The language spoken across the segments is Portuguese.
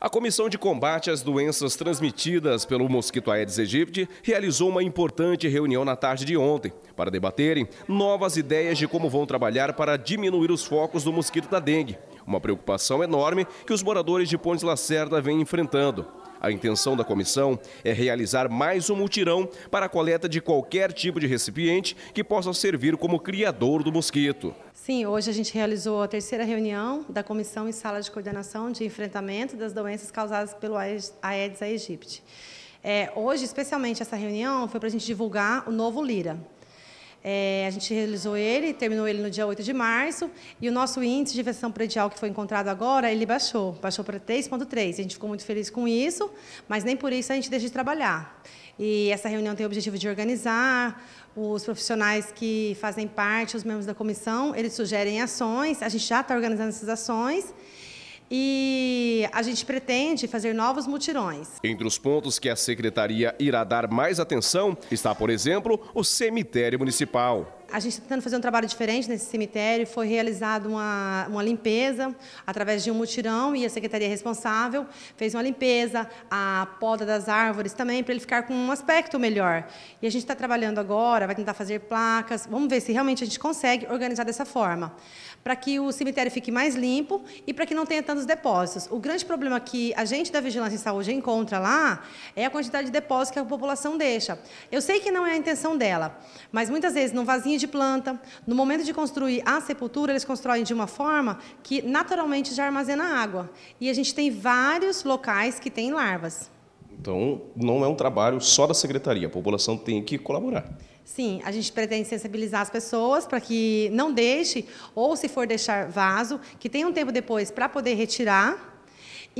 A Comissão de Combate às Doenças Transmitidas pelo Mosquito Aedes aegypti realizou uma importante reunião na tarde de ontem para debaterem novas ideias de como vão trabalhar para diminuir os focos do mosquito da dengue, uma preocupação enorme que os moradores de Pontes Lacerda vêm enfrentando. A intenção da comissão é realizar mais um mutirão para a coleta de qualquer tipo de recipiente que possa servir como criador do mosquito. Sim, hoje a gente realizou a terceira reunião da Comissão em Sala de Coordenação de Enfrentamento das Doenças Causadas pelo Aedes aegypti. É, hoje, especialmente, essa reunião foi para a gente divulgar o novo Lira. É, a gente realizou ele, terminou ele no dia 8 de março, e o nosso índice de infecção predial que foi encontrado agora, ele baixou, baixou para 3,3. A gente ficou muito feliz com isso, mas nem por isso a gente deixa de trabalhar. E essa reunião tem o objetivo de organizar os profissionais que fazem parte, os membros da comissão, eles sugerem ações, a gente já está organizando essas ações, e a gente pretende fazer novos mutirões. Entre os pontos que a secretaria irá dar mais atenção está, por exemplo, o cemitério municipal a gente está tentando fazer um trabalho diferente nesse cemitério. Foi realizada uma, uma limpeza através de um mutirão e a secretaria responsável fez uma limpeza, a poda das árvores também, para ele ficar com um aspecto melhor. E a gente está trabalhando agora, vai tentar fazer placas, vamos ver se realmente a gente consegue organizar dessa forma, para que o cemitério fique mais limpo e para que não tenha tantos depósitos. O grande problema que a gente da Vigilância em Saúde encontra lá é a quantidade de depósitos que a população deixa. Eu sei que não é a intenção dela, mas muitas vezes, num vasinho de planta. No momento de construir a sepultura, eles constroem de uma forma que naturalmente já armazena água. E a gente tem vários locais que têm larvas. Então, não é um trabalho só da secretaria, a população tem que colaborar. Sim, a gente pretende sensibilizar as pessoas para que não deixe, ou se for deixar vaso, que tenha um tempo depois para poder retirar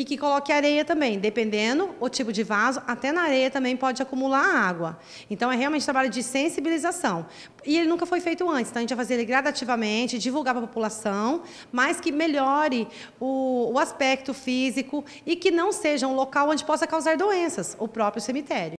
e que coloque areia também, dependendo o tipo de vaso, até na areia também pode acumular água. Então é realmente um trabalho de sensibilização. E ele nunca foi feito antes, então a gente vai fazer ele gradativamente, divulgar para a população, mas que melhore o, o aspecto físico e que não seja um local onde possa causar doenças, o próprio cemitério.